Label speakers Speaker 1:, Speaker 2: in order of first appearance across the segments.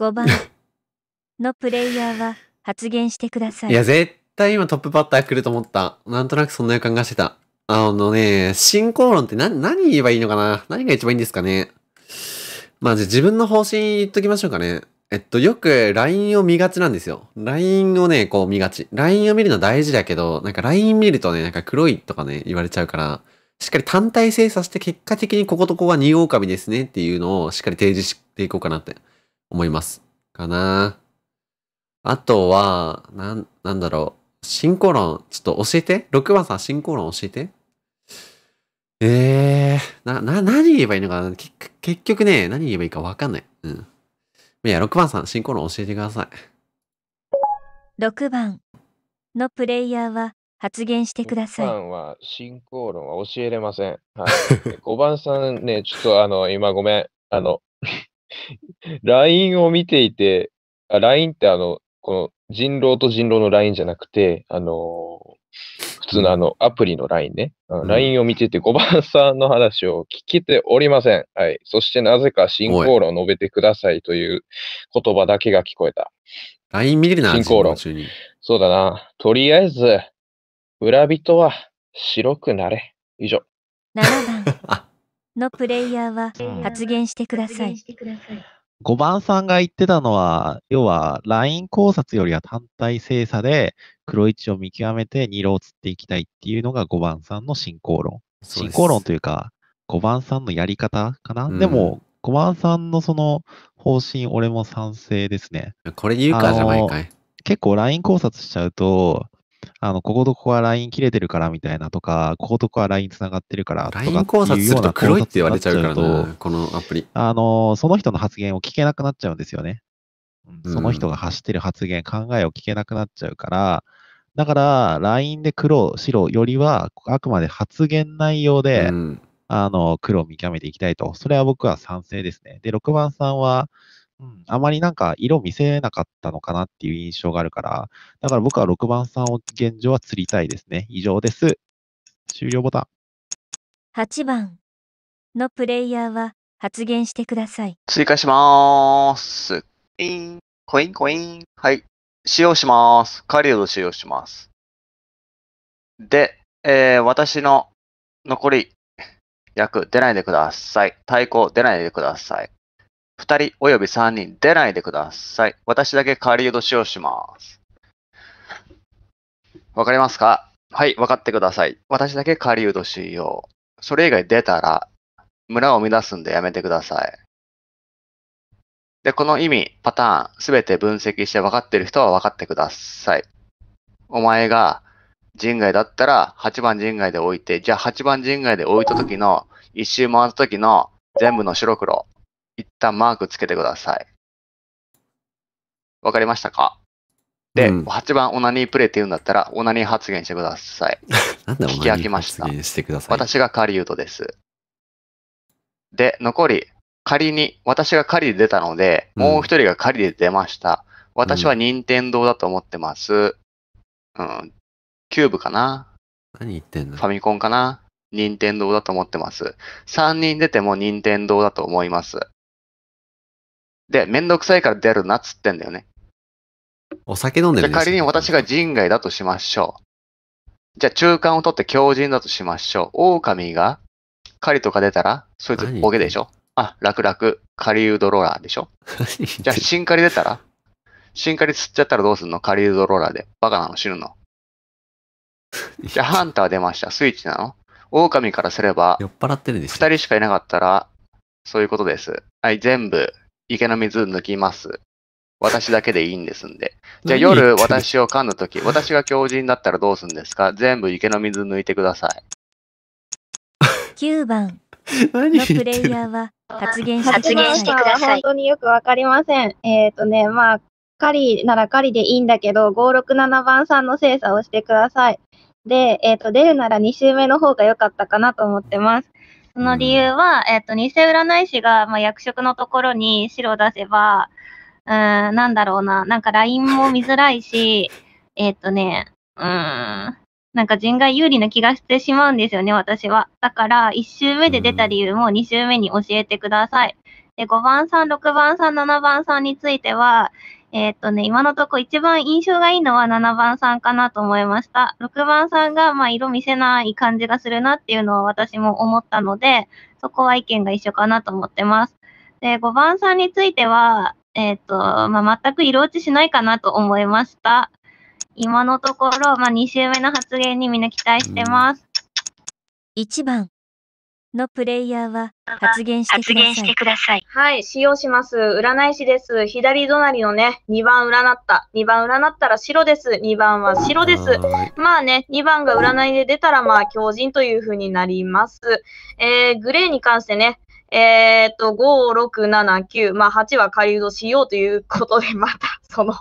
Speaker 1: 5番のプレイヤーは発言してください。いや、
Speaker 2: 絶対今トップバッター来ると思った。なんとなくそんな予感がしてた。あのね、進行論って何、何言えばいいのかな何が一番いいんですかねまあ、じゃあ自分の方針言っときましょうかね。えっと、よく LINE を見がちなんですよ。LINE をね、こう見がち。LINE を見るの大事だけど、なんか LINE 見るとね、なんか黒いとかね、言われちゃうから、しっかり単体精査して結果的にこことこは二狼ですねっていうのをしっかり提示していこうかなって。思います。かなあとは、なん、なんだろう。進行論、ちょっと教えて。6番さん、進行論教えて。ええー、な、な、何言えばいいのかな結局ね、何言えばいいかわかんない。うん。いや、6番さん、進行論教えてください。
Speaker 1: 6番のプレイヤーは発言してください。6番は
Speaker 3: 進行論は教えれません。はい、5 番さんね、ちょっとあの、今ごめん。あの、LINE を見ていて、LINE ってあの、この人狼と人狼の LINE じゃなくて、あのー、普通のあの、アプリの LINE ね。LINE を見ていて、5番さんの話を聞けておりません。はい。そしてなぜか進行論を述べてくださいという言葉だけが聞こえた。
Speaker 2: LINE 見てるな、進行
Speaker 3: 論。そうだな。とりあえず、村人は白
Speaker 4: くなれ。以上。7
Speaker 1: 番。のプレイヤーは発言してください。
Speaker 4: 5番さんが言ってたのは、要はライン考察よりは単体精査で黒1を見極めて2路を釣っていきたいっていうのが5番さんの進行論。進行論というか、5番さんのやり方かな、うん、でも、5番さんのその方針、俺も賛成ですね。これ言うかじゃないかい。結構ライン考察しちゃうと、あの、こことここはライン切れてるからみたいなとか、こことこはライン繋がってるからとか。ライン考察すると黒いって言われちゃうからこのアプリ。あの、その人の発言を聞けなくなっちゃうんですよね。その人が発してる発言、考えを聞けなくなっちゃうから、だから、LINE で黒、白よりは、あくまで発言内容で、うん、あの、黒を見極めていきたいと。それは僕は賛成ですね。で、6番さんは、うん、あまりなんか色見せなかったのかなっていう印象があるから、だから僕は6番さんを現状は釣りたいですね。以上です。終
Speaker 5: 了ボタン。
Speaker 1: 8番のプレイヤーは発言してください。
Speaker 5: 追加しまーす。イン、コインコイン。はい。使用します。カリオド使用します。で、えー、私の残り役出ないでください。対抗出ないでください。2人および3人出ないでください。私だけ仮移しをします。わかりますかはい、わかってください。私だけ仮移しよう。それ以外出たら、村を乱すんでやめてください。で、この意味、パターン、すべて分析して分かってる人は分かってください。お前が人外だったら8番人外で置いて、じゃあ8番人外で置いた時の、一周回った時の全部の白黒。一旦マークつけてください。わかりましたかで、うん8番オナニープレイって言うんだったら、オナニー発言してください。聞き飽きましたしてください。私が狩人です。で、残り、仮に、私が狩りで出たので、もう一人が狩りで出ました。私は任天堂だと思ってます。うん、キューブかな何言ってんのファミコンかな任天堂だと思ってます。3人出ても任天堂だと思います。で、めんどくさいから出るなっつってんだよね。
Speaker 6: お酒
Speaker 2: 飲んでるんじゃあ
Speaker 5: 仮に私が人外だとしましょう。じゃあ中間を取って狂人だとしましょう。狼が狩りとか出たら、そいつボケでしょあ、楽々、狩りウドローラーでしょじゃあ新狩り出たら新狩り釣っちゃったらどうすんの狩りウドローラーで。バカなの死ぬの。じゃあハンター出ました。スイッチなの狼からすれば、酔っ払ってるでしょ。二人しかいなかったら、そういうことです。はい、全部、池の水抜きます。私だけでいいんですんで。じゃあ夜私を噛んだとき、私が狂人だったらどうするんですか全部池の水抜いてください。
Speaker 1: 9番 のプレイヤーは発言してください。本当
Speaker 7: によくわかりません。えっ、ー、とね、まあ、狩りなら狩りでいいんだけど、567番さんの精査をしてください。で、えっ、ー、と、出るなら2周目の方が良かったかなと思ってます。その理由は、えっ、と、偽占い師が、まあ、役職のところに白を出せば、うん、なんだろうな、なんか LINE も見づらいし、えっとね、うん、なんか人外有利な気がしてしまうんですよね、私は。だから、1周目で出た理由も2周目に教えてください。で、5番さん、6番さん、7番さんについては、えー、っとね、今のとこ一番印象がいいのは7番さんかなと思いました。6番さんが、まあ、色見せない感じがするなっていうのは私も思ったので、そこは意見が一緒かなと思ってます。で、5番さんについては、えー、っと、まあ、全く色落ちしないかなと思いました。今のところ、まあ、2週目の発言にみんな期待してます。
Speaker 1: 1番のプレイヤーは発言して
Speaker 8: ください。はい、使用します。占い師です。左隣のね、2番占った。2番占ったら白です。2番は白です。まあね、2番が占いで出たら、まあ、狂人という風になります。えー、グレーに関してね、えー、っと、5、6、7、9、まあ、8は仮人しようということで、また、その、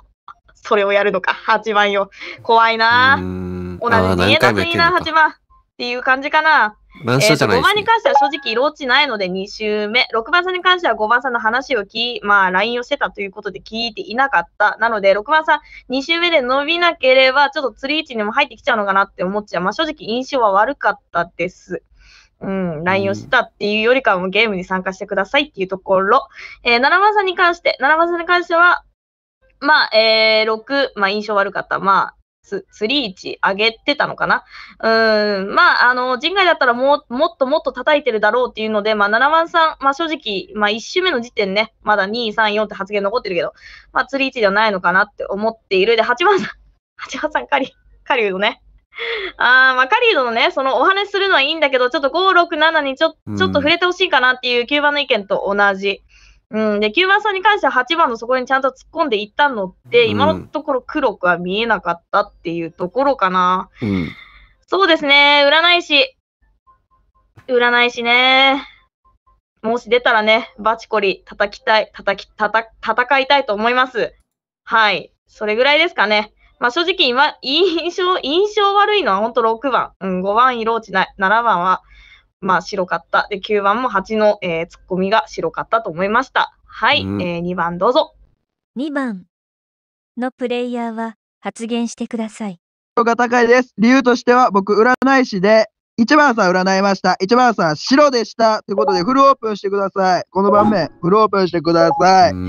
Speaker 8: それをやるのか、8番よ。怖いな同じ見えたくいいな、8番。っていう感じかな。えー、5番に関しては正直色落ちないので2周目。6番さんに関しては5番さんの話を聞まあ LINE をしてたということで聞いていなかった。なので6番さん2周目で伸びなければちょっと釣り位置にも入ってきちゃうのかなって思っちゃう。まあ正直印象は悪かったです。うん、LINE をしてたっていうよりかはもゲームに参加してくださいっていうところ。えー、7番さんに関して、7番さんに関しては、まあ、えー、6、まあ、印象悪かった。まあ、スリー値上げてたのかな。うん、まあ、あの、人外だったらももっともっと叩いてるだろうっていうので、まあ、7番さん、まあ、正直、まあ、1周目の時点ね、まだ2、3、4って発言残ってるけど、まあ、釣り位置ではないのかなって思っている。で、8番さん、8 番さん、カリ、カリウドね。あまあ、カリードのね、そのお話するのはいいんだけど、ちょっと5、6、7にちょちょっと触れてほしいかなっていう9番の意見と同じ。うん、で、9番さんに関しては8番のそこにちゃんと突っ込んでいったのって、今のところ黒くは見えなかったっていうところかな。うん、そうですね、占い師。占い師ね。もし出たらね、バチコリ叩きたい、叩き、叩、戦いたいと思います。はい。それぐらいですかね。まあ正直今、印象、印象悪いのはほんと6番。うん、5番色落ちない。7番はまあ白かった。で、9番も8の、えー、ツッコミが白かったと思いました。はい、うん、えー、2番どうぞ。2番
Speaker 1: のプレイヤーは発言してください。
Speaker 9: 人が高いです。理由としては僕、占い師で、1番さん占いました。1番さん白でした。ということで、フルオープンしてください。この盤面、フルオープンしてください。うん、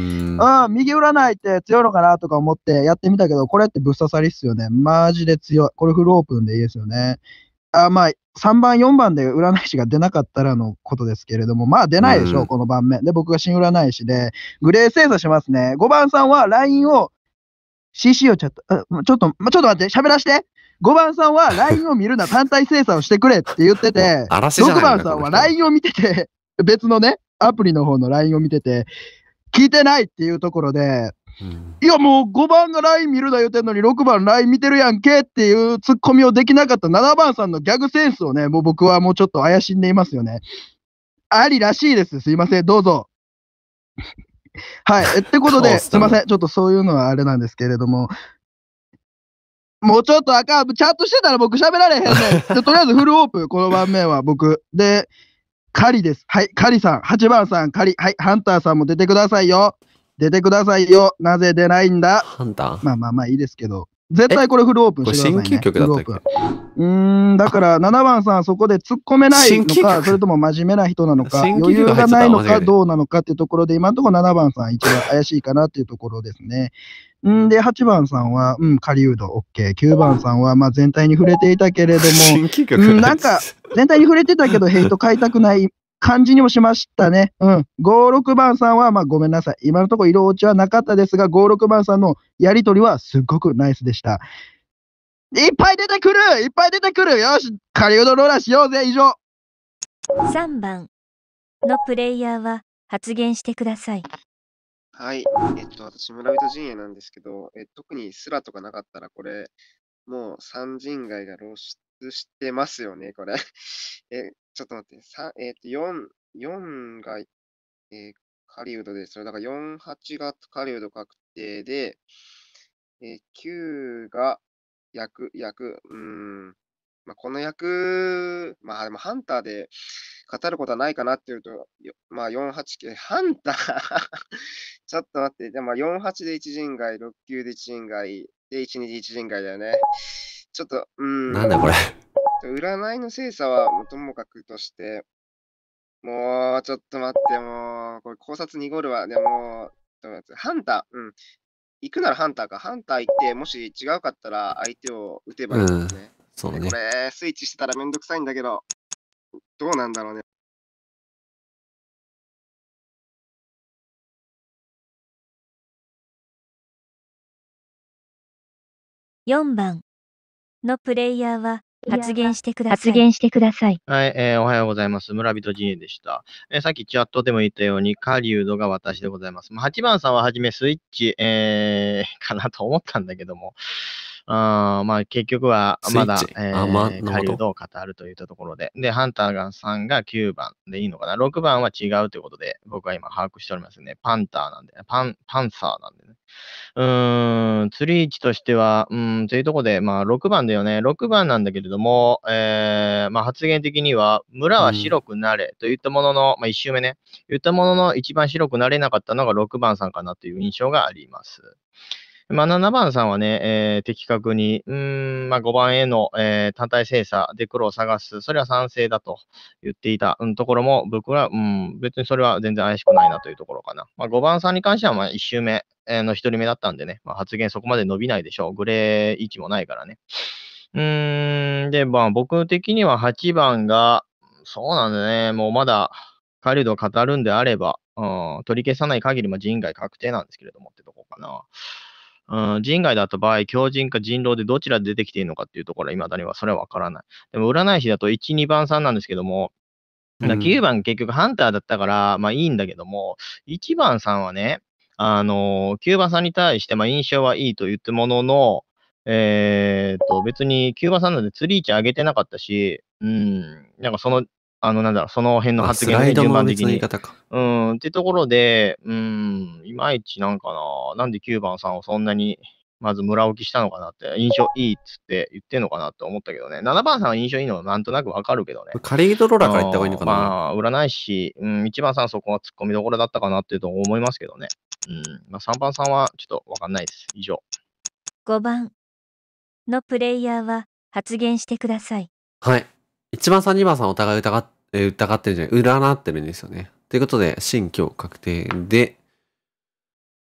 Speaker 9: 右占いって強いのかなとか思ってやってみたけど、これってぶっ刺さりっすよね。マジで強い。これフルオープンでいいですよね。あまあ、3番、4番で占い師が出なかったらのことですけれども、まあ出ないでしょう、うん、この盤面。で、僕が新占い師で、グレー精査しますね。5番さんは LINE を、CC をちょっと、ちょっと、ちょっと待って、喋らして。5番さんは LINE を見るな、単体精査をしてくれって言ってて、6番さんは LINE を見てて、別のね、アプリの方の LINE を見てて、聞いてないっていうところで、いやもう5番が LINE 見るな言うてんのに6番 LINE 見てるやんけっていうツッコミをできなかった7番さんのギャグセンスをね、もう僕はもうちょっと怪しんでいますよね。ありらしいです。すいません。どうぞ。はい。ってことで、すいません。ちょっとそういうのはあれなんですけれども、もうちょっとあかん。チャットしてたら僕喋られへんねん。で とりあえずフルオープン、この盤面は僕。で、カリです。はい。カリさん。8番さん、カリ。はい。ハンターさんも出てくださいよ。出てくださいよ。なぜ出ないんだハンターまあまあまあいいですけど。絶対これフルオープンしてください、ね。これ新旧曲だったっけうん、だから7番さんそこで突っ込めないのか、それとも真面目な人なのか、余裕がないのかどうなのかっていうところで、今のところ7番さん一番怪しいかなっていうところですね。んで、8番さんは、うん、狩人、OK。9番さんは、まあ、全体に触れていたけれども、新曲なんか、全体に触れてたけど、ヘイト買いたくない感じにもしましたね。うん。5、6番さんは、まあごめんなさい。今のところ色落ちはなかったですが、5、6番さんのやりとりはすっごくナイスでした。
Speaker 1: いっぱい出てくるいっぱい出てくるよし狩人ローラーしようぜ以上 !3 番のプレイヤーは発言してください。
Speaker 10: はい。えっと、私、村人陣営なんですけど、え特にスラとかなかったら、これ、もう三人街が露出してますよね、これ。え、ちょっと待って、さえっ、と、4、4が、えー、ウドですだから4、8がカリウド確定で、えー、9が役、役、
Speaker 6: うん、
Speaker 10: まあ、この役、まあでもハンターで語ることはないかなっていうと、まあ4、8 9、ハンター ちょっと待って、でも4、8で一人外、6、9で一人外、で、1、2で一人外だよね。ちょっと、うん。なんだこれ。占いの精査はともかくとして、もう、ちょっと待って、もう、これ考察濁るわ。でも、ハンター、うん。行くならハンターか。ハンター行って、もし違うかったら相手を打てばいいですね。うん、そうね。これ、スイッチしてたらめんどくさいんだけど、
Speaker 6: どうなんだろうね。
Speaker 1: 4番のプレイヤーは発言してください。発言してください。
Speaker 11: はい、えー、おはようございます。村人陣営でした。えー、さっきチャットでも言ったように、狩人が私でございます。8番さんははじめスイッチ、えー、かなと思ったんだけども、あまあ、結局はまだ、えー、狩人を語るといったところで、で、ハンターがさんが9番でいいのかな、6番は違うということで、僕は今把握しておりますね。パンターなんで、パン、パンサーなんでね。うーん、釣り位置としては、うん、というところで、まあ、6番だよね。6番なんだけれども、えー、まあ、発言的には、村は白くなれといったものの、うん、まあ、1周目ね、言ったものの、一番白くなれなかったのが6番さんかなという印象があります。まあ、7番さんはね、えー、的確に、うん、まあ、5番への、えー、単体精査で黒を探す、それは賛成だと言っていた、うん、ところも、僕ら、うん、別にそれは全然怪しくないなというところかな。まあ、5番さんに関しては、1周目の1人目だったんでね、まあ、発言そこまで伸びないでしょう。グレー位置もないからね。うん、で、まあ、僕的には8番が、そうなんだね、もうまだ、狩度を語るんであれば、うん、取り消さない限り、まあ、人外確定なんですけれどもってとこかな。人外だった場合、狂人か人狼でどちらで出てきているのかっていうところは、今だにはそれはわからない。でも、占い師だと1、2番さんなんですけども、9番結局ハンターだったから、まあいいんだけども、1番さんはね、あの、キュさんに対して、まあ、印象はいいと言ってものの、えー、と、別に9番さんなんで釣り位置上げてなかったし、うん、なんかそのあの、なんだろう、その辺の発言の順番的に。うん、ってところで、うん、いまいちなんかな、なんで9番さんをそんなに、まず村置きしたのかなって、印象いいっつって言ってんのかなって思ったけどね。7番さんは印象いいのなんとなくわかるけどね。カレードローラから言った方がいいのかなまあ、占い師、うん、1番さんそこは突っ込みどころだったかなっていうと思いますけどね。うん、まあ3番さんはちょっとわかんないです。以上。
Speaker 1: 5番のプレイヤーは発言してください。
Speaker 11: はい。1番さん、2
Speaker 2: 番さんお互い疑っ疑ってるんじゃない占ってるんですよね。ということで、新今確定で、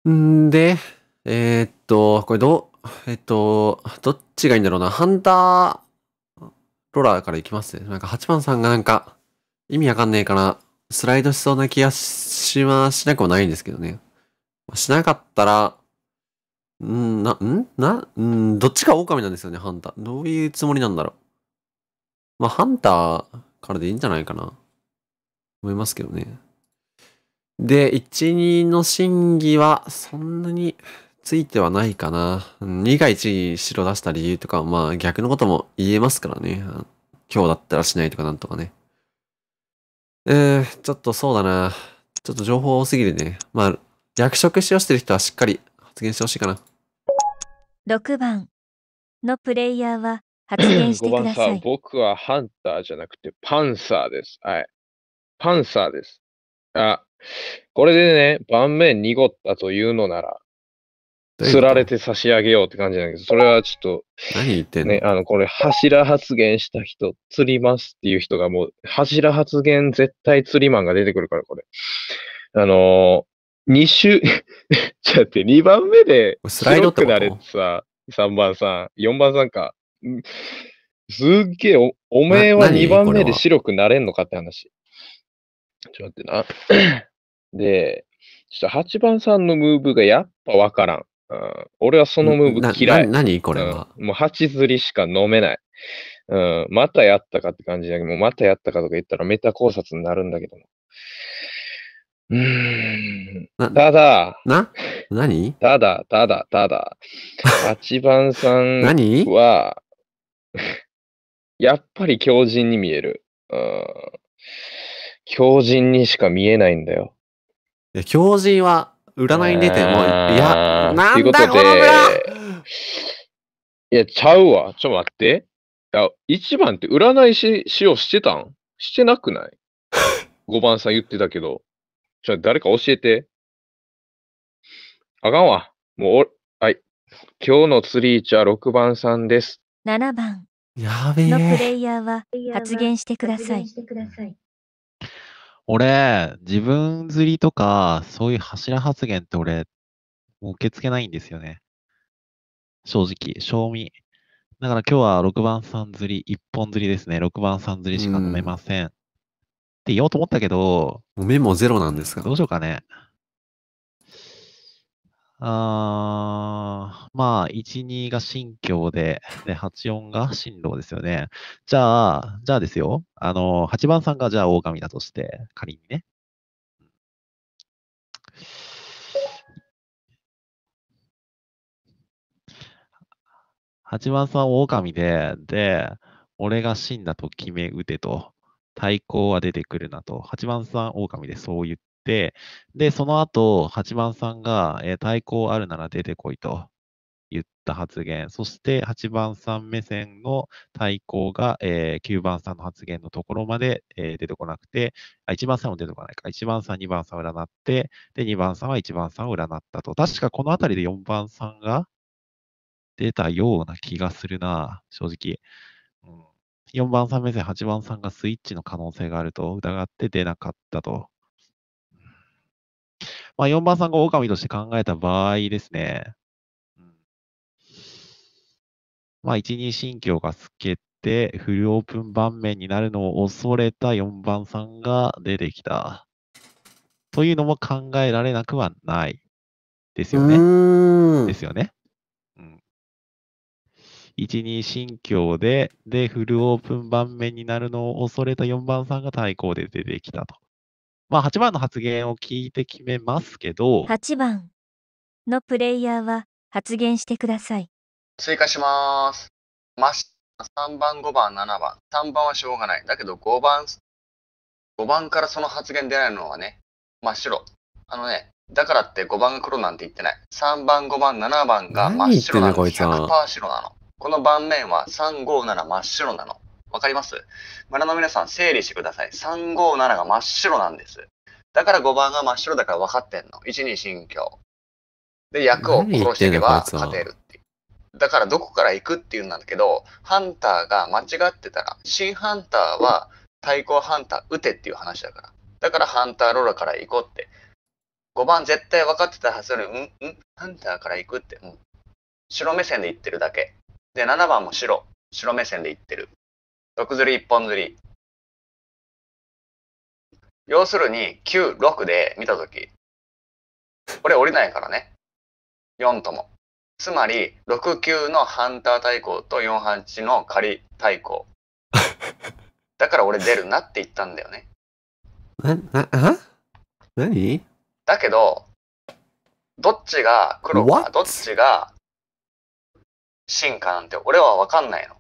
Speaker 2: んで、えー、っと、これどう、えっと、どっちがいいんだろうな。ハンターローラーからいきますね。なんか8番さんがなんか、意味わかんねえから、スライドしそうな気がしま、しなくもないんですけどね。しなかったら、んな、んな、んどっちが狼なんですよね、ハンター。どういうつもりなんだろう。まあ、ハンターからでいいんじゃないかな。思いますけどね。で、1、2の審議は、そんなについてはないかな。2が1白出した理由とか、まあ逆のことも言えますからね。今日だったらしないとかなんとかね。えー、ちょっとそうだな。ちょっと情報多すぎるね。まあ、役職使用してる人はしっかり発言してほしいかな。
Speaker 1: 6番のプレイヤーは発言してください。5番さん、
Speaker 3: 僕はハンターじゃなくてパンサーです。はい。パンサーです。あ、これでね、盤面濁ったというのなら、釣られて差し上げようって感じなんだけど、それはちょっと、何言ってんの、ね、あの、これ、柱発言した人、釣りますっていう人がもう、柱発言絶対釣りマンが出てくるから、これ。あのー、2週、ちょっと待って、2番目で、スライドっなれてさ、3番さん、4番さんか。すっげえお、おめえは2番目で白くなれんのかって話。ちょっと待ってな。で、ちょっと8番さんのムーブがやっぱわからん。うん、俺はそのムーブ嫌い。何これは、うん、もう8釣りしか飲めない。うん、またやったかって感じだけど、またやったかとか言ったらメタ考察になるんだけども。うん。ただ、な何ただ、ただ、ただ、8 番さんは、やっぱり強靭に見える。うん。強靭にしか見えないんだよ。強靭は占いに出ても、いや、なんだこの村いや、ちゃうわ。ちょっと待って。一1番って占い師、をしてたんしてなくない ?5 番さん言ってたけど。ちょ、誰か教えて。あかんわ。もう、はい。今日の釣り位置は6番さんです。
Speaker 1: 7番やべえのプレイヤーは発言してください。
Speaker 4: 俺、自分釣りとか、そういう柱発言って俺、もう受け付けないんですよね。正直、賞味。だから今日は6番さん釣り、1本釣りですね。6番さん釣りしか飲めません。って言おうと思ったけど、もうメモゼロなんですかどうしようかね。あまあ、1、2が新教で、で、8、4が新郎ですよね。じゃあ、じゃあですよ。あの、8番さんがじゃあ狼だとして、仮にね。8番さん狼で、で、俺が真だと決め打てと、対抗は出てくるなと、8番さん狼でそう言っ、で、その後、八番さんが、えー、対抗あるなら出てこいと言った発言、そして8番さん目線の対抗が、えー、9番さんの発言のところまで、えー、出てこなくて、1番さんも出てこないか、1番さん、2番さんを占って、で、2番さんは1番さんを占ったと。確かこの辺りで4番さんが出たような気がするな、正直。4番さん目線、8番さんがスイッチの可能性があると疑って出なかったと。まあ、4番さんが狼として考えた場合ですね、うん、まあ、1、2心境が透けて、フルオープン盤面になるのを恐れた4番さんが出てきた。というのも考えられなくはない。ですよね。ですよね。うん。1、2心境で、で、フルオープン盤面になるのを恐れた4番さんが対抗で出てきたと。まあ、8番の発言を聞いて決めます
Speaker 5: けど、
Speaker 1: 8番のプレイヤーは発言してください。
Speaker 5: 追加します。3番、5番、7番。3番はしょうがない。だけど5番、5番からその発言出ないのはね、真っ白。あのね、だからって5番が黒なんて言ってない。3番、5番、7番
Speaker 6: が真っ白なの。何100%
Speaker 5: 白なの。この盤面は357真っ白なの。わかります村の皆さん、整理してください。357が真っ白なんです。だから5番が真っ白だから分かってんの。1、2、心境。で、役
Speaker 6: を殺していけば勝
Speaker 5: てるっていう。だからどこから行くっていうんだけど、ハンターが間違ってたら、新ハンターは対抗ハンター撃てっていう話だから。だからハンターローラから行こうって。5番絶対分かってたはずより、んんハンターから行くって。うん。白目線で行ってるだけ。で、7番も白。白目線で行ってる。6釣り1本釣り。
Speaker 6: 要するに、9、6で見たとき、
Speaker 5: これ降りないからね。4とも。つまり、6 9のハンター対抗と4 8の仮対抗。だから俺出るなって言ったんだよね。
Speaker 4: な、な、あ何
Speaker 5: だけど、どっちが黒か、どっちが
Speaker 6: 進化なんて俺は分かんないの。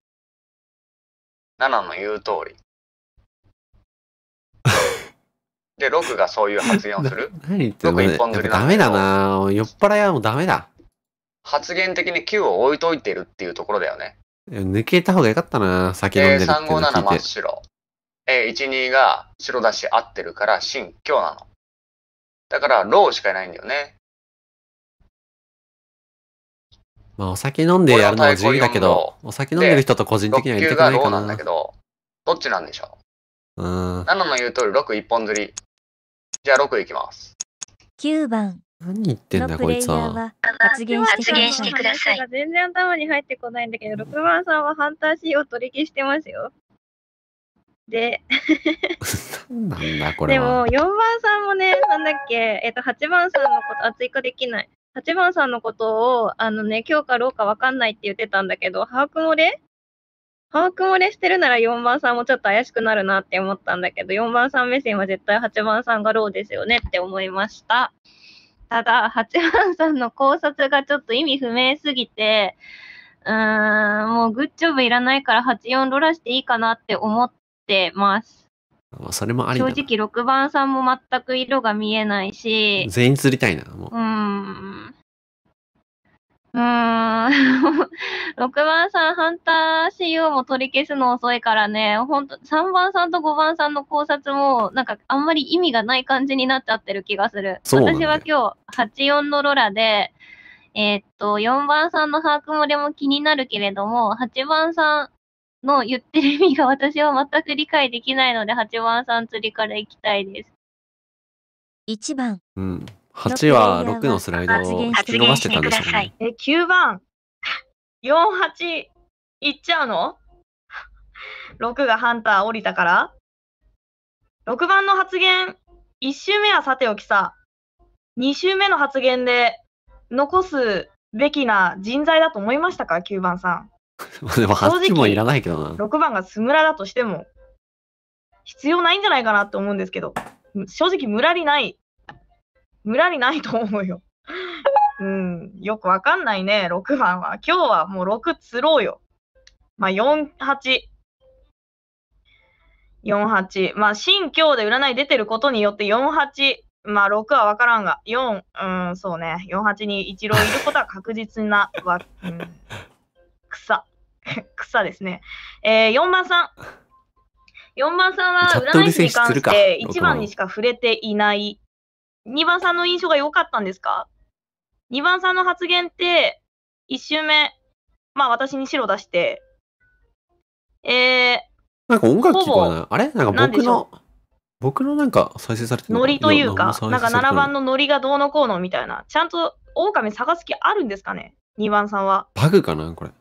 Speaker 6: 7の言う通り。
Speaker 5: で、6がそういう発言をする。
Speaker 6: 何言ってんの ?6 一本
Speaker 2: 釣りなんだダメだな酔っ払いはもうダメだ。
Speaker 5: 発言的に9を置いといてるっていうところだよね。
Speaker 2: 抜けた方がよかったな先飲んでるって聞いて。357真っ
Speaker 5: 白。え、12が白だし合ってるから新、今日なの。だから、ローしか
Speaker 6: いないんだよね。まあお酒飲んでやるのは
Speaker 5: 自由だけど、
Speaker 6: お酒飲んでる人と個人
Speaker 2: 的には入れたくないかな。なんだけ
Speaker 6: ど、
Speaker 5: どっちなんでしょううん。7の言う通り6一本釣り。じゃあ6いきます。
Speaker 1: 9番。何言ってんだこいつは。
Speaker 7: 発言してください。全然頭に入ってこないんだけど、6番さんはハンター C を取り消してますよ。で
Speaker 6: なんだこれでも
Speaker 7: 4番さんもねなんだっけ、えっと8番さんのこと熱い子できない八番さんのことを、あのね、今日かろうかわかんないって言ってたんだけど、把握漏れ把握漏れしてるなら4番さんもちょっと怪しくなるなって思ったんだけど、4番さん目線は絶対8番さんがローですよねって思いました。ただ、8番さんの考察がちょっと意味不明すぎて、うーん、もうグッジョブいらないから84ロラしていいかなって思ってます。
Speaker 2: それもあり正直
Speaker 7: 6番さんも全く色が見えないし。全員釣りたいな、もう。うん。うん。6 番さん、ハンター CO も取り消すの遅いからね、ほんと、3番さんと5番さんの考察も、なんかあんまり意味がない感じになっちゃってる気がする。私は今日、84のロラで、えー、っと、4番さんの把握漏れも気になるけれども、8番さん、の言ってる意味が私は全く理解できないので、8番さん釣りから行きたいです。
Speaker 1: 1番。
Speaker 6: うん。8
Speaker 7: は6のスライドを引き伸ばしてたんでしょうね。
Speaker 8: え、9番。48いっちゃうの ?6 がハンター降りたから ?6 番の発言、1周目はさておきさ、2周目の発言で残すべきな人材だと思いましたか ?9 番さん。
Speaker 6: でも8もいらないけどな。6
Speaker 8: 番がスムラだとしても、必要ないんじゃないかなって思うんですけど、正直ムラリない。ムラリないと思うよ。うん、よくわかんないね、6番は。今日はもう6釣ろうよ。まあ、4、8。4、8。まあ、新今日で占い出てることによって、4、8。まあ、6は分からんが、4、うん、そうね。4、8に一郎いることは確実なわ、うん、草。草ですね。えー、4番さん。4番さんは占い師に関して1番にしか触れていない。2番さんの印象が良かったんですか ?2 番さんの発言って、1周目、まあ私に白出して、えー、なんか音楽聞こえない。あれなんか僕の、
Speaker 2: 僕のなんか再生されてるノリというか、なんか7番
Speaker 8: のノリがどうのこうのみたいな。ちゃんと狼探す気あるんですかね ?2 番さんは。
Speaker 2: バグかなこれ。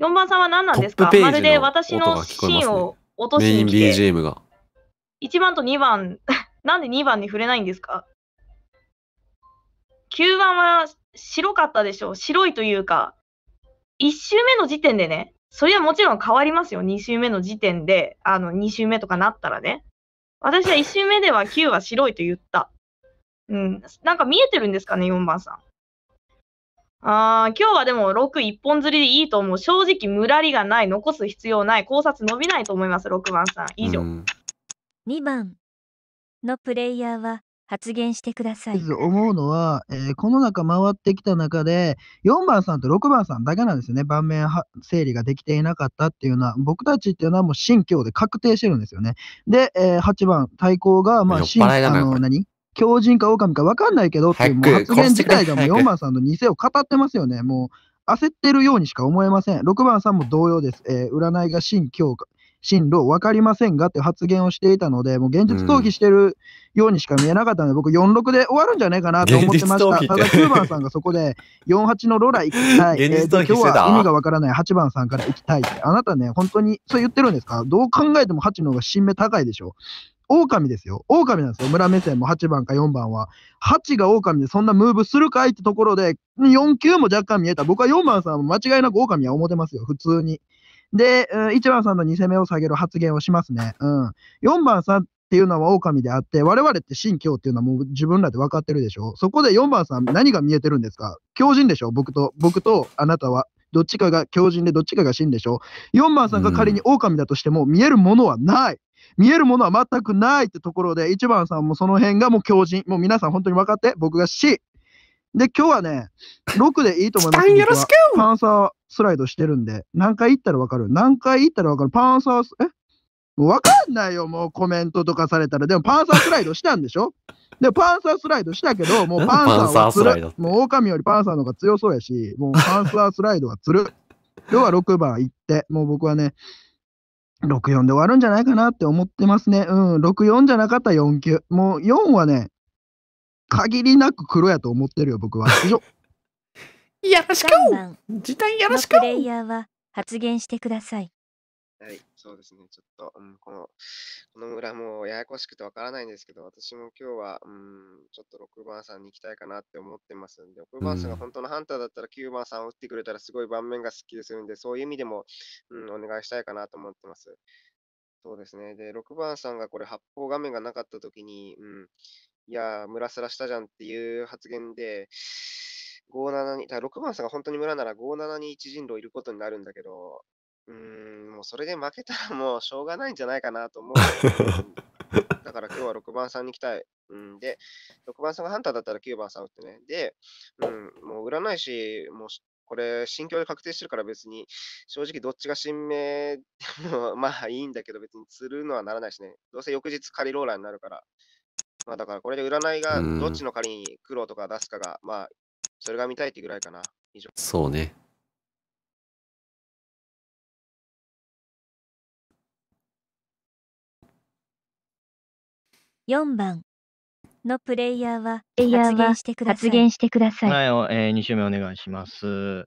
Speaker 8: 4番さんは何なんですかまるで私のシーンを落としに来
Speaker 2: て、メイン BGM が。
Speaker 8: 1番と2番、なんで2番に触れないんですか ?9 番は白かったでしょう。白いというか、1周目の時点でね、それはもちろん変わりますよ。2周目の時点で、あの、2周目とかなったらね。私は1周目では9は白いと言った。うん。なんか見えてるんですかね、4番さん。ああ、今日はでも6一本釣りでいいと思う。正直、むらりがない。残す必要ない。考察伸びないと思います、6番さん。以
Speaker 1: 上。うん、2番のプレイヤーは発言してください。思うの
Speaker 9: は、えー、この中回ってきた中で、4番さんと6番さんだけなんですよね。盤面整理ができていなかったっていうのは、僕たちっていうのはもう信教で確定してるんですよね。で、えー、8番、対抗が、まあ、信、あの、何狂人か狼か分かんないけどっていうもう発言自体がもう4番さんの偽を語ってますよね。もう焦ってるようにしか思えません。6番さんも同様です。えー、占いが新教か。進路分かりませんがって発言をしていたので、もう現実逃避してるようにしか見えなかったので、うん、僕、46で終わるんじゃないかなと思ってました。ただ、9番さんがそこで、48のロラ行きたい。現実逃避してた、えー、今日は意味がわからない8番さんから行きたいって。あなたね、本当に、そう言ってるんですかどう考えても8の方が新目高いでしょ。狼ですよ。狼なんですよ。村目線も8番か4番は。8が狼でそんなムーブするかいってところで、4 9も若干見えた。僕は4番さんも間違いなく狼は思ってますよ。普通に。で、1番さんの2攻めを下げる発言をしますね。うん。4番さんっていうのは狼であって、我々って神教っていうのはもう自分らで分かってるでしょそこで4番さん何が見えてるんですか狂人でしょ僕と、僕とあなたは。どっちかが狂人でどっちかが神でしょ ?4 番さんが仮に狼だとしても見えるものはない。見えるものは全くないってところで、一番さんもその辺がもう強人もう皆さん本当に分かって、僕が C。で、今日はね、6でいいと思います。よろしくパンサースライドしてるんで、何回言ったら分かる何回言ったら分かるパンサース、え分かんないよ、もうコメントとかされたら。でもパンサースライドしたんでしょで、パンサースライドしたけど、もうパンサーはイド。もう狼よりパンサーの方が強そうやし、もうパンサースライドはつる。今日は6番行って、もう僕はね、64で終わるんじゃないかなって思ってますね。うん、64じゃなかった4 9もう4はね、限りなく黒
Speaker 10: やと思ってるよ、僕は。よ
Speaker 1: ろ やらしく時短やらしくレイヤーは発言してください。
Speaker 10: はい、そうですね。ちょっと、うん、この、この村もややこしくてわからないんですけど、私も今日は、うん、ちょっと6番さんに行きたいかなって思ってますんで、6番さんが本当のハンターだったら9番さんを打ってくれたらすごい盤面がスッきリするんで、そういう意味でも、うん、お願いしたいかなと思ってます。そうですね。で、6番さんがこれ発砲画面がなかった時に、うん、いやー、村すらしたじゃんっていう発言で、572 6番さんが本当に村なら572 1人狼いることになるんだけど、うーん、もうそれで負けたらもうしょうがないんじゃないかなと思う。だから今日は6番さんに来たい。うん、で、6番さんがハンターだったら9番さん打ってね。で、うん、もう占い師、もうこれ、心境で確定してるから別に、正直どっちが新名でも まあいいんだけど、別に釣るのはならないしね。どうせ翌日仮ローラーになるから。まあだからこれで占いがどっちの仮に苦労とか出すかが、まあ、それが見たいってぐらいかな。
Speaker 6: 以上。そうね。
Speaker 1: 4番のプレイヤーは発言してください。
Speaker 11: はい、えー、2周目お願いします。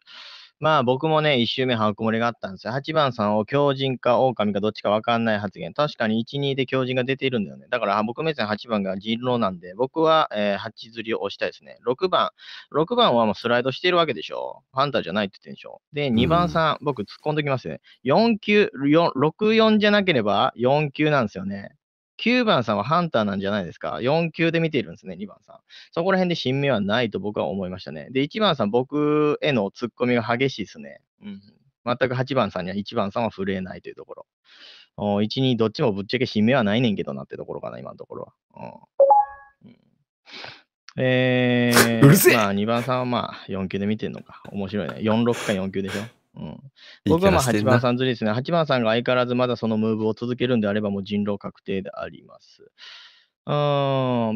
Speaker 11: まあ僕もね、1周目はんこもれがあったんですよ。8番さんを狂人か狼かどっちか分かんない発言。確かに1、2で狂人が出ているんだよね。だから僕目線8番が人狼なんで、僕は、えー、8釣りを押したいですね。6番、6番はもうスライドしてるわけでしょ。ハンターじゃないって言ってんでしょ。で、2番さん、僕突っ込んできますね。4級、6、4じゃなければ4級なんですよね。9番さんはハンターなんじゃないですか。4級で見ているんですね、2番さん。そこら辺で新名はないと僕は思いましたね。で、1番さん、僕へのツッコミが激しいですね。うん。全く8番さんには1番さんは震えないというところ。お1、2、どっちもぶっちゃけ新名はないねんけどなってところかな、今のところは。うん、えー、うるせえまあ、2番さんはまあ、4級で見てるのか。面白いね。4、6か4級でしょ。うん、
Speaker 10: 僕はまあ8番さん
Speaker 11: ずりですね。8番さんが相変わらずまだそのムーブを続けるんであれば、もう人狼確定であります。うん、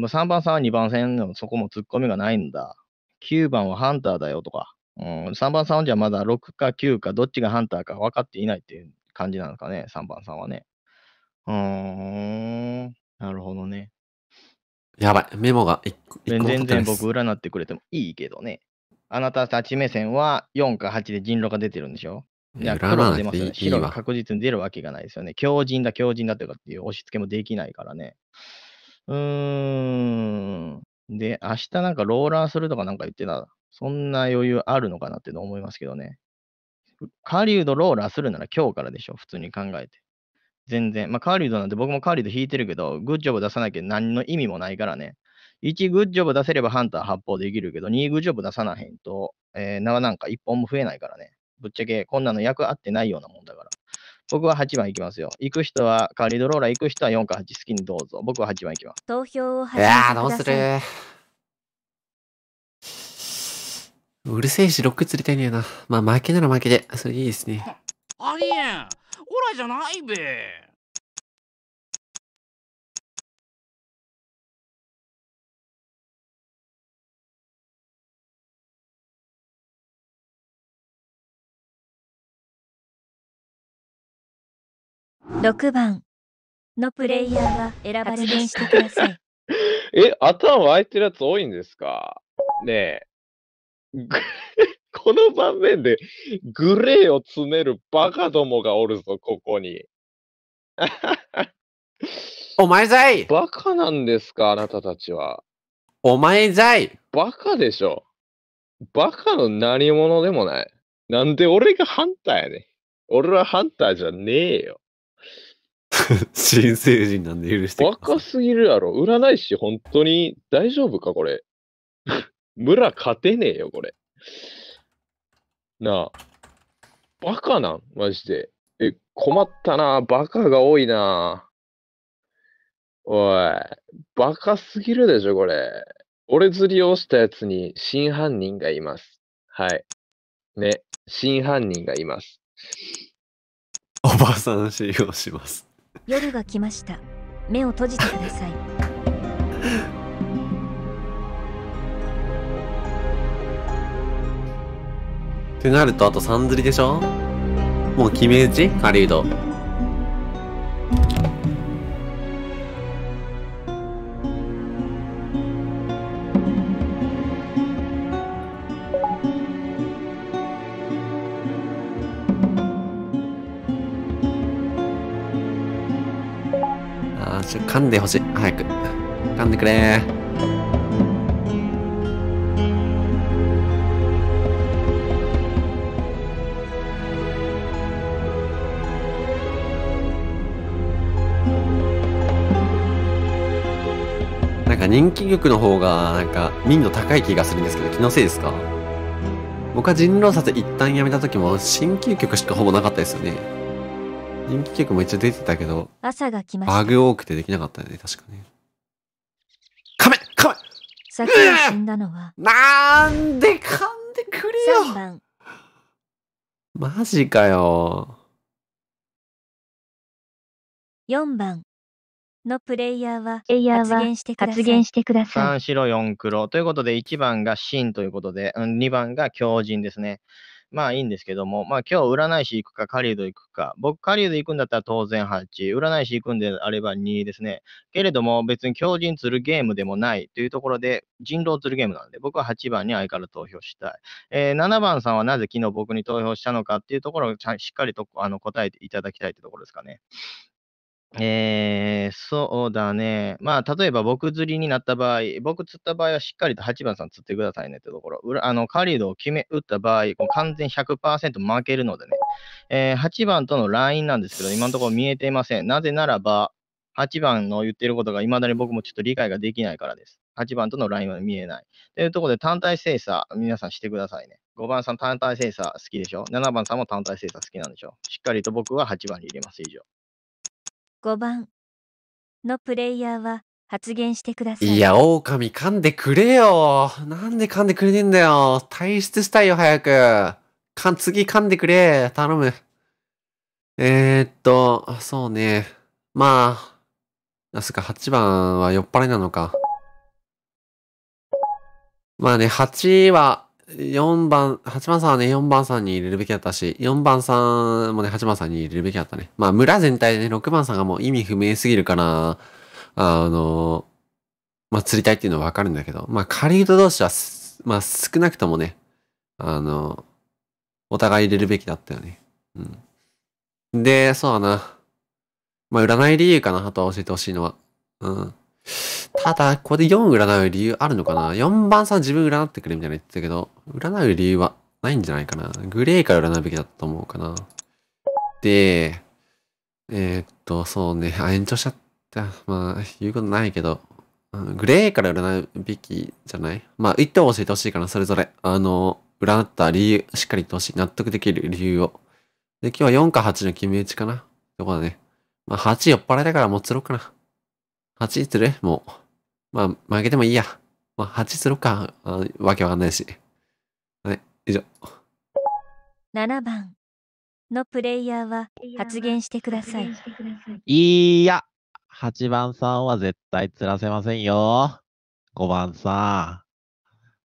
Speaker 11: 3番さんは2番線のそこも突っ込みがないんだ。9番はハンターだよとか、うん、3番さんはじゃまだ6か9かどっちがハンターか分かっていないっていう感じなのかね、3番さんはね。うーん、なるほどね。
Speaker 2: やばい、メモが1個全然僕占
Speaker 11: ってくれてもいいけどね。あなたたち目線は4か8で人狼が出てるんでしょいや、黒が出ますよね。白が確実に出るわけがないですよね。強人だ、強人だとかっていう押し付けもできないからね。うーん。で、明日なんかローラーするとかなんか言ってた。そんな余裕あるのかなって思いますけどね。狩人ローラーするなら今日からでしょ、普通に考えて。全然。まあ、カーリードなんて僕もカーリード弾いてるけど、グッジョブ出さなきゃ何の意味もないからね。1グッジョブ出せればハンター発砲できるけど、2グッジョブ出さなへんと、えー、縄なんか1本も増えないからね。ぶっちゃけ、こんなの役合ってないようなもんだから。僕は8番いきますよ。行く人は、カーリドローラ行く人は4か8好きにどうぞ。僕は8番いきます。
Speaker 1: 投票を始めください。いやどうする
Speaker 2: うるせえし、ロック釣りたいんだよな。まあ、負けなら負けで。それいいです
Speaker 6: ね。ありえん。オラじゃないべ。6番
Speaker 1: のプレイヤーは選ばれましてください。
Speaker 3: え、頭開いてるやつ多いんですかねえ。この盤面でグレーを詰めるバカどもがおるぞ、ここに。お前ざいバカなんですか、あなたたちは。お前ざいバカでしょ。バカの何者でもない。なんで俺がハンターやねん。俺はハンターじゃねえよ。新成人なんで許してカすぎるやろ。占い師、本当に大丈夫か、これ。村勝てねえよ、これ。なあ。バカなんマジで。え、困ったな。バカが多いな。おい、バカすぎるでしょ、これ。俺釣りをしたやつに真犯人がいます。はい。ね、真犯人がいます。おばさん信用します。
Speaker 1: 夜が来ました目を閉じてください
Speaker 2: ってなるとあとさんずりでしょもう決め打ち狩人んでほしい。早く。噛んでくれなんか人気曲の方が、なんか、民度高い気がするんですけど、気のせいですか僕は人狼殺一旦やめた時も、新旧曲しかほぼなかったですよね。人気曲も一応出てたけど、
Speaker 1: 朝が来ましたバ
Speaker 2: グ多くてできなかったよね確かね
Speaker 1: カメカメさっ死んだのは、なんで噛んでくれよ3番
Speaker 6: マジか
Speaker 11: よ
Speaker 1: 4番のプレイヤーは発言してくださ
Speaker 11: い。さい3白4黒ということで1番が真ということで2番が強靭ですね。まあいいんですけども、まあ今日占い師行くか、狩人行くか、僕狩人行くんだったら当然8、占い師行くんであれば2ですね。けれども別に強靭するゲームでもないというところで、人狼するゲームなので、僕は8番に相変わらず投票したい。えー、7番さんはなぜ昨日僕に投票したのかっていうところをしっかりとあの答えていただきたいというところですかね。えー、そうだね。まあ、例えば僕釣りになった場合、僕釣った場合はしっかりと8番さん釣ってくださいねってところ、あの狩りを決め打った場合、完全100%負けるのでね、えー、8番とのラインなんですけど、今のところ見えていません。なぜならば、8番の言ってることが未だに僕もちょっと理解ができないからです。8番とのラインは見えない。というところで単体精査、皆さんしてくださいね。5番さん単体精査好きでしょ ?7 番さんも単体精査好きなんでしょしっかりと僕は8番に入れます以上。
Speaker 1: 5番のプレイヤーは発言してくださ
Speaker 2: い。いや、狼噛んでくれよ。なんで噛んでくれねえんだよ。退出したいよ、早く。次噛んでくれ。頼む。えー、っと、そうね。まあ、あ、すか、8番は酔っ払いなのか。まあね、8は4番、8番さんはね、4番さんに入れるべきだったし、4番さんもね、8番さんに入れるべきだったね。まあ、村全体でね、6番さんがもう意味不明すぎるから、あの、まあ、釣りたいっていうのはわかるんだけど、まあ、仮人同士は、まあ、少なくともね、あの、お互い入れるべきだったよね。うん。で、そうだな。まあ、占い理由かな、あとは教えてほしいのは。うん。ただ、ここで4占う理由あるのかな ?4 番さん自分占ってくれみたいな言ってたけど、占う理由はないんじゃないかな。グレーから占うべきだと思うかな。で、えー、っと、そうね、あ、延長しちゃった。まあ、言うことないけど、グレーから占うべきじゃないまあ、言って教えてほしいかな、それぞれ。あの、占った理由、しっかり言ってほしい。納得できる理由を。で、今日は4か8の決め打ちかな。とこだね。まあ、8酔っ払いだからもうつろうかな。8するもう。まあ、負けてもいいや。まあ、8するか。わけわかんないし。はい、以上。
Speaker 1: 7番のプレイヤーは発言してください。
Speaker 4: いや、8番さんは絶対釣らせませんよ。5番さん。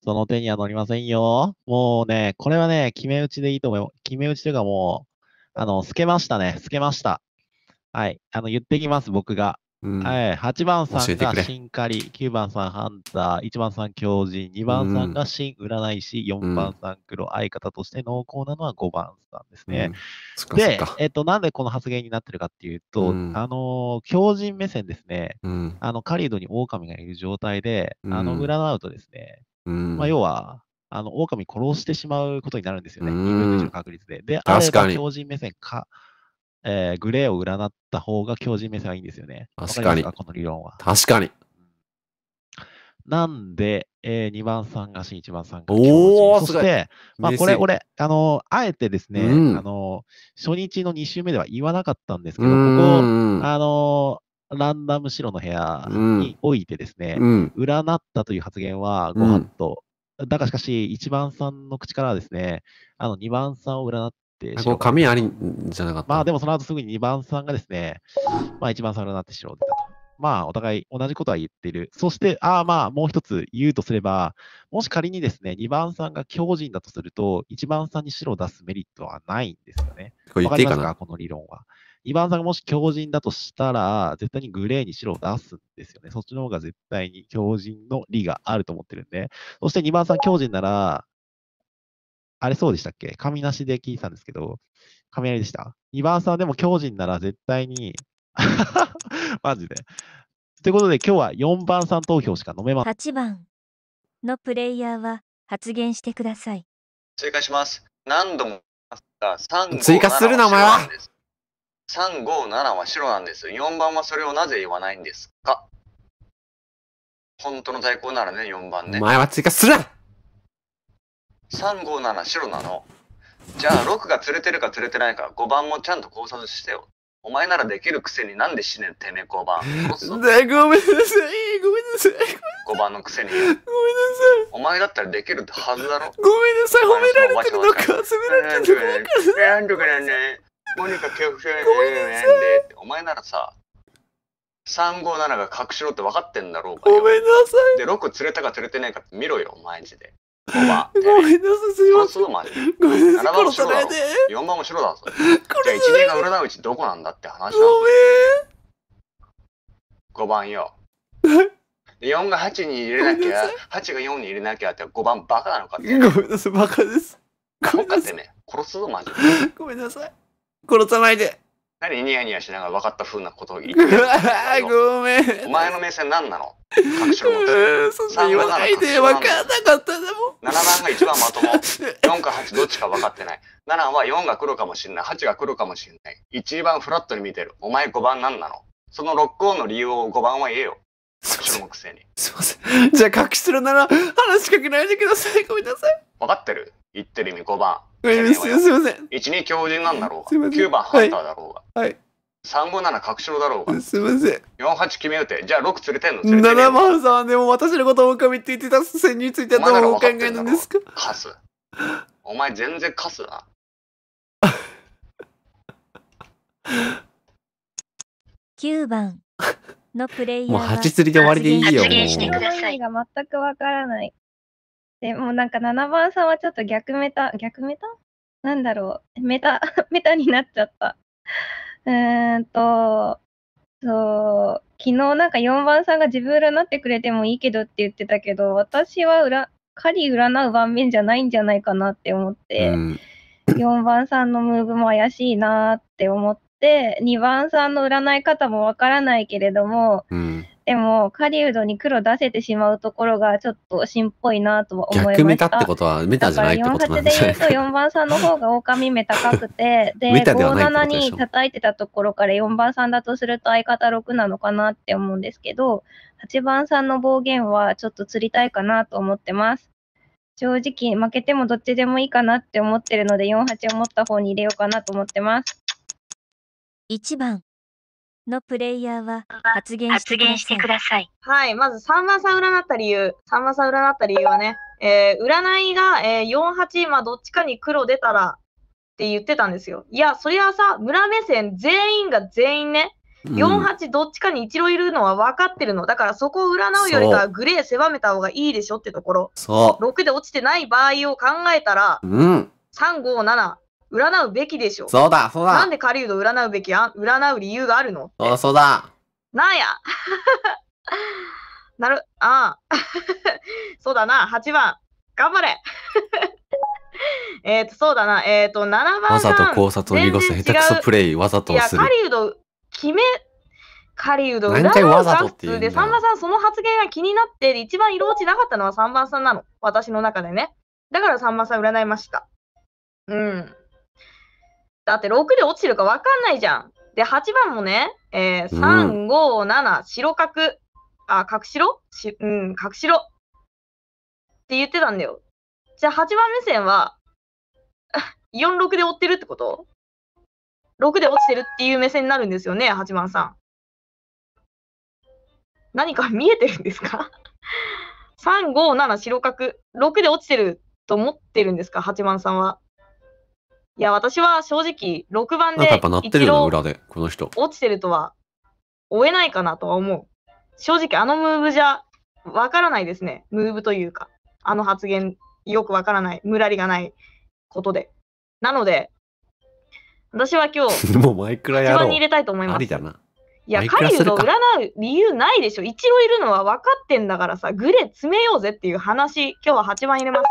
Speaker 4: その手には乗りませんよ。もうね、これはね、決め打ちでいいと思う。決め打ちというかもう、あの、透けましたね。透けました。はい。あの、言ってきます、僕が。うん、はい、8番さんがシンカリ、9番さんハンター、1番さん狂人、2番さんが新占い師、4番さん黒、相方として濃厚なのは5番さんですね。うん、で、えっと、なんでこの発言になってるかっていうと、うん、あの、狂人目線ですね、あの、ードに狼がいる状態で、あの、占うとですね、まあ、要は、あの、狼殺してしまうことになるんですよね。2分確率で。で、あれば狂人目線か、えー、グレーを占った方が強靭目線はいいんですよね。確かに。かこの理論は。確かに。なんで、えー、2番さんが新1番さんがおそして、まあ、これ、俺、あのあえてですね、うん、あの初日の2週目では言わなかったんですけど、ここ、あのランダム白の部屋においてですね、うん、占ったという発言はご法度、うん、だがしかし、1番さんの口からはですね、あの2番さんを占って。のこ紙ありんじゃなかったまあでもその後すぐに2番さんがですね、まあ1番さんになって白出たと。まあお互い同じことは言ってる。そして、ああまあもう一つ言うとすれば、もし仮にですね、2番さんが強人だとすると、1番さんに白を出すメリットはないんですよね。
Speaker 6: これ言っていいかなこ
Speaker 4: の理論は。2番さんがもし強人だとしたら、絶対にグレーに白を出すんですよね。そっちの方が絶対に強人の利があると思ってるんで。そして2番さん強人なら、あれそうでしたっけ神なしで聞いたんですけど、雷でした二番さんでも強靭なら絶対に マジで。ということで今日は4番さん投票しか飲めません。
Speaker 1: 8番のプレイヤーは発言してください。
Speaker 5: 追加します。何度も追加するな、お前は357は白なんですよ。4番はそれをなぜ言わないんですか本当の在庫ならね、4番ね。お前は
Speaker 6: 追加するな
Speaker 5: 357白なの。じゃあ6が釣れてるか釣れてないか5番もちゃんと考察してよ。お前ならできるくせになんで死ねんてめえ5番。ごめんなさい、ごめんなさい。5番のくせに。ごめんなさい。お前だったらできるはずだろ。ごめんなさい、褒められてるのか、責められてるのか。なんとかなんね。モニカ恐怖症やねんで。お前ならさ、357が隠しろって分かってんだろうがごめんなさい。で、6釣れたか釣れてないか見ろよ、マジで。番。ごめんなさい、すいません。ごめんなさい、殺さ4番も白だぞ。じゃあ1年が占ううちどこなんだって話だ。ごめん。5番よ。4 が8に入れなきゃ、8が4に入れなきゃって5番バカなのかって。ごめんなさい、バカです。ごめんなさい。殺すぞ、マジで。ごめんなさい。殺さないで。何ニヤニヤしながら分かったふうなことを言ってるごめん。お前の目線何なの隠し持って。そんな言わないで分かんなかったでも。7番が一番まとも。4か8どっちか分かってない。7は4が黒かもしんない。8が黒かもしんない。1番フラットに見てる。お前5番何なのそのロックオンの理由を5番は言えよ。すいません。じゃあ隠しするなら話しかけないでください。ごめんなさい。分かってる言ってる意味5番。すいません。1、2強靭なんだろうが。9番ハンターだろうが。はい。357確証だろうが。すいません。48決め打て。じゃあ6釣れてんのてんの ?7
Speaker 2: 番さん、でも私のことを狼って言ってた線についてはどうお考え
Speaker 1: なんですか
Speaker 5: カス。お前全然カスな。
Speaker 1: 9番のプレイヤーもう8釣りで終わりでいいよ。もう発言してくださいが全くわからない。で
Speaker 7: もなんか7番さんはちょっと逆メタ、逆メタなんだろう、メタ、メタになっちゃった。うーんと、そう、昨日なんか4番さんが自分占ってくれてもいいけどって言ってたけど、私は占、狩り占う盤面じゃないんじゃないかなって思って、うん、4番さんのムーブも怪しいなって思って、2番さんの占い方もわからないけれども、うんっても狩人に黒出せてしまうところがちょっと芯っぽいなとは思いました逆メタってこと
Speaker 2: はメタじゃないってことなんで4 8で言うと
Speaker 7: 4番さんの方が狼目高くてでで57に叩いてたところから4番さんだとすると相方6なのかなって思うんですけど8番さんの暴言はちょっと釣りたいかなと思ってます正直負けてもどっちでもいいかなって思ってるので48を持った方に入れようかなと思って
Speaker 8: ます1番のプレイヤーは
Speaker 1: 発言してください。
Speaker 8: はい、まずさんまさん占った理由。さんまさん占った理由はね、えー、占いが、えー、48、まあどっちかに黒出たらって言ってたんですよ。いや、それはさ、村目線全員が全員ね、48どっちかに一郎いるのは分かってるの。だからそこを占うよりかはグレー狭めた方がいいでしょってところ。そう。6で落ちてない場合を考えたら、うん、357占うべきでしょ。そう
Speaker 2: だ、そうだ。なんで
Speaker 8: 狩人を占うべきあ、占う理由があるの
Speaker 2: そうだ、そうだ。
Speaker 8: なんや なる、ああ。そうだな、8番。頑張れ えっと、そうだな、えっ、ー、と、7番わざと考察を越す下手くそプレイ、わざとする。いや、狩人、決め、狩人、占うが普通で、さんまさん、その発言が気になって、一番色落ちなかったのは3番さんなの。私の中でね。だからさんまさん占いました。うん。だって6で落ちてるか分かんないじゃん。で、8番もね、えー、3、5、7、白角、あ、角白しうん、角白って言ってたんだよ。じゃあ8番目線は、4、6で追ってるってこと ?6 で落ちてるっていう目線になるんですよね、8番さん。何か見えてるんですか ?3、5、7、白角、6で落ちてると思ってるんですか、八番さんは。いや、私は正直、6番で、やっぱ鳴ってるよね、裏
Speaker 2: で、この人。
Speaker 8: 落ちてるとは、追えないかなとは思う。正直、あのムーブじゃ、わからないですね。ムーブというか、あの発言、よくわからない、むらりがないことで。なので、私は今日、も
Speaker 2: うマイクラやろう。に入れたいと思います。い
Speaker 8: や、カリウド占う理由ないでしょ。一応いるのは分かってんだからさ、グレ詰めようぜっていう話、今日は8番入れます。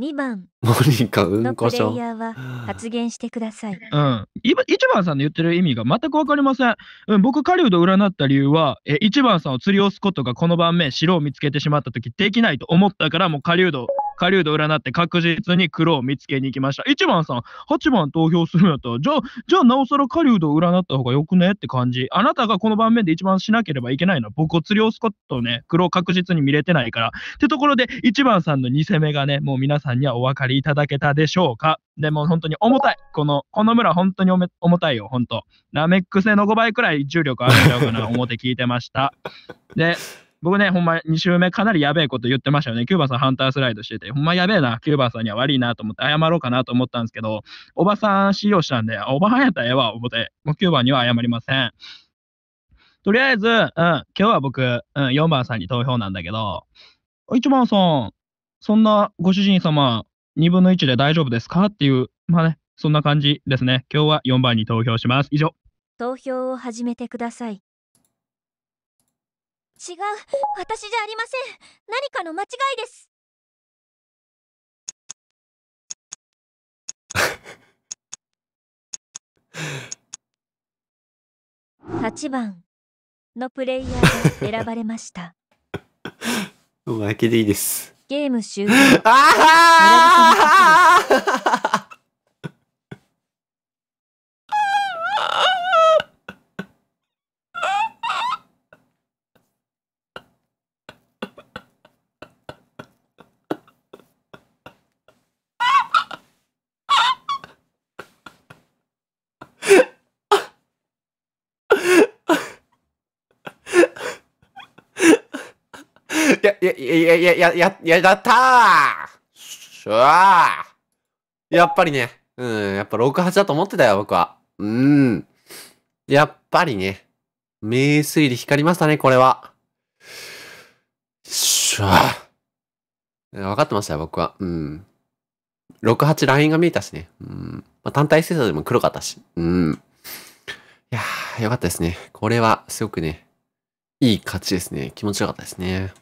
Speaker 8: 2番
Speaker 12: モニカうん
Speaker 2: の
Speaker 1: プレイヤ
Speaker 8: ーは発言して
Speaker 1: ください。う
Speaker 12: ん、今一番さんの言ってる意味が全くわかりません、うん、僕狩人を占った理由はえ一番さんを釣り押すことがこの番目城を見つけてしまった時できないと思ったからもう狩人を狩人占って確実に黒を見つけに行きました。1番さん、8番投票するんやったら、じゃあ、じゃあなおさら狩人を占った方がよくねって感じ。あなたがこの盤面で一番しなければいけないのは、僕を釣りをすことをね、黒を確実に見れてないから。ってところで、1番さんの2目がね、もう皆さんにはお分かりいただけたでしょうか。でも本当に重たい。この、この村本当に重たいよ、本当。ナメック星の5倍くらい重力あるんちゃうかな、表聞いてました。で、僕ね、ほんま2週目かなりやべえこと言ってましたよね。9番さんハンタースライドしてて、ほんまやべえな、9番さんには悪いなと思って謝ろうかなと思ったんですけど、おばさん使用したんで、おばはんやったらええわ、思って、もう9番には謝りません。とりあえず、うん、今日は僕、うん、4番さんに投票なんだけど、1番さん、そんなご主人様、2分の1で大丈夫ですかっていう、まあね、そんな感じですね。今日は4番に投票します。以上。
Speaker 1: 投票を始めてください。違う私じゃありません何かの間違いです8番のプレイヤーが選ばれました
Speaker 4: おう けでいいです
Speaker 1: ゲーム終了ああ
Speaker 4: や、いや、いや、や、や、や、やったー
Speaker 2: しゃーやっぱりね。うん、やっぱ68だと思ってたよ、僕は。うん。やっぱりね。名推理光りましたね、これは。しゃあ。分かってましたよ、僕は。うん。68ラインが見えたしね。うん。まあ、単体精査でも黒かったし。うん。いやー、よかったですね。これは、すごくね、
Speaker 6: いい勝ちですね。気持ちよかったですね。